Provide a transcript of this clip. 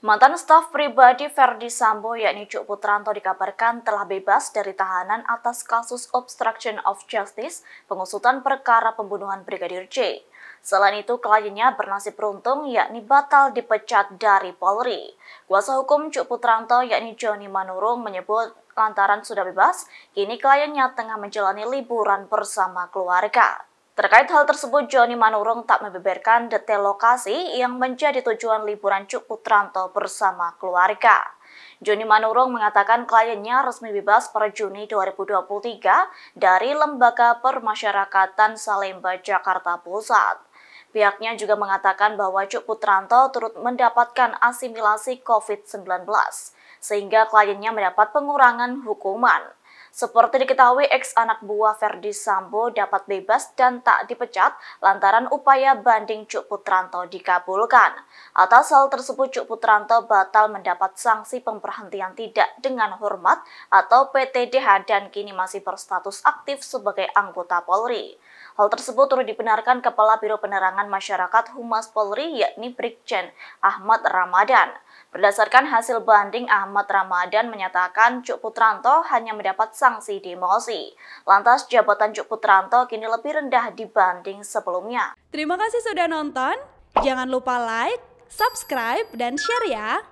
Mantan staf pribadi Verdi Sambo yakni Cuk Putranto dikabarkan telah bebas dari tahanan atas kasus obstruction of justice pengusutan perkara pembunuhan Brigadir J. Selain itu, kliennya bernasib beruntung yakni batal dipecat dari Polri. Kuasa hukum Cuk Putranto yakni Joni Manurung menyebut lantaran sudah bebas, kini kliennya tengah menjalani liburan bersama keluarga. Terkait hal tersebut, Joni Manurung tak membeberkan detail lokasi yang menjadi tujuan liburan Cuk Putranto bersama keluarga. Joni Manurung mengatakan kliennya resmi bebas per Juni 2023 dari Lembaga Permasyarakatan Salemba, Jakarta Pusat. Pihaknya juga mengatakan bahwa Cuk Putranto turut mendapatkan asimilasi COVID-19, sehingga kliennya mendapat pengurangan hukuman. Seperti diketahui, ex anak buah Verdi Sambo dapat bebas dan tak dipecat lantaran upaya banding Cuk Putranto dikabulkan. Atas hal tersebut, Cuk Putranto batal mendapat sanksi pemberhentian tidak dengan hormat atau PTDH dan kini masih berstatus aktif sebagai anggota Polri. Hal tersebut turut dibenarkan Kepala Biro Penerangan Masyarakat Humas Polri yakni Brigjen Ahmad Ramadan. Berdasarkan hasil banding, Ahmad Ramadan menyatakan Cuk Putranto hanya mendapat sanksi demosi. Lantas jabatan Cuk Putranto kini lebih rendah dibanding sebelumnya. Terima kasih sudah nonton. Jangan lupa like, subscribe, dan share ya!